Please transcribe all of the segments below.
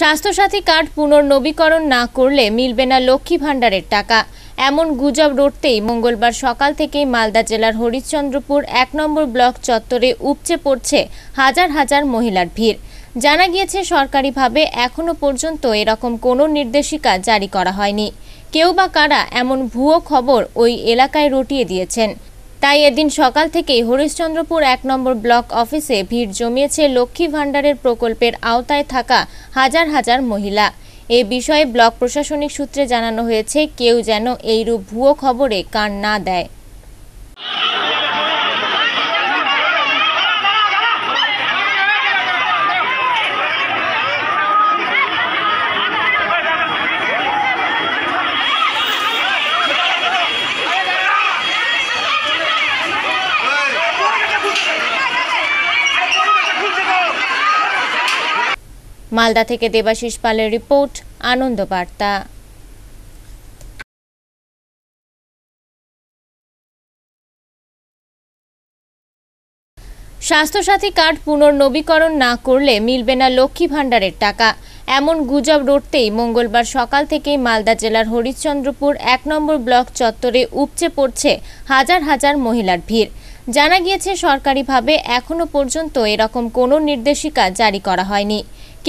Swasthya Sathi card পুনর্নবীকরণ না করলে মিলবে না লক্ষ্মী ভাণ্ডারের টাকা এমন গুজব রটতেই মঙ্গলবার সকাল থেকেই মালদা জেলার হরিশ্চন্দ্রপুর এক নম্বর ব্লক চত্বরে উপচে পড়ছে হাজার হাজার মহিলার ভিড় জানা গিয়েছে সরকারিভাবে এখনও পর্যন্ত এরকম কোনো নির্দেশিকা জারি করা হয়নি কেউ বা কারা এমন ভুয়ো খবর ওই এলাকায় রটিয়ে দিয়েছেন তাই এদিন সকাল থেকেই হরিশ্চন্দ্রপুর এক নম্বর ব্লক অফিসে ভিড় জমিয়েছে লক্ষ্মী ভাণ্ডারের প্রকল্পের আওতায় থাকা হাজার হাজার মহিলা এ বিষয়ে ব্লক প্রশাসনিক সূত্রে জানানো হয়েছে কেউ যেন এইরূপ ভুয়ো খবরে কান না দেয় মালদা থেকে দেবাশিস পালের রিপোর্ট আনন্দ বার্তা স্বাস্থ্যসাথী কার্ড পুনর্নবীকরণ না করলে মিলবে না লক্ষ্মী ভাণ্ডারের টাকা এমন গুজব রটতেই মঙ্গলবার সকাল থেকেই মালদা জেলার হরিশ্চন্দ্রপুর এক নম্বর ব্লক চত্বরে উপচে পড়ছে হাজার হাজার মহিলার ভিড় জানা গিয়েছে সরকারিভাবে এখনও পর্যন্ত এরকম কোনো নির্দেশিকা জারি করা হয়নি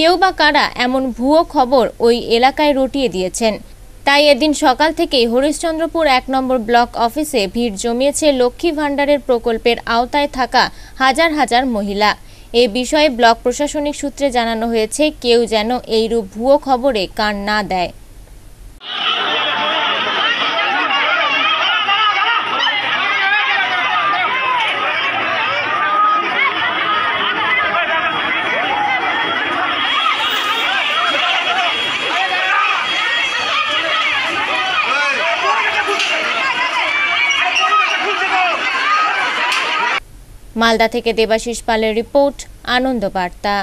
কেউ বা কারা এমন ভুয়ো খবর ওই এলাকায় রটিয়ে দিয়েছেন তাই এদিন সকাল থেকেই হরিশ্চন্দ্রপুর এক নম্বর ব্লক অফিসে ভিড় জমিয়েছে লক্ষ্মী ভাণ্ডারের প্রকল্পের আওতায় থাকা হাজার হাজার মহিলা এ বিষয়ে ব্লক প্রশাসনিক সূত্রে জানানো হয়েছে কেউ যেন এইরূপ ভুয়ো খবরে কান না দেয় মালদা থেকে দেবাশিস পালের রিপোর্ট আনন্দ বার্তা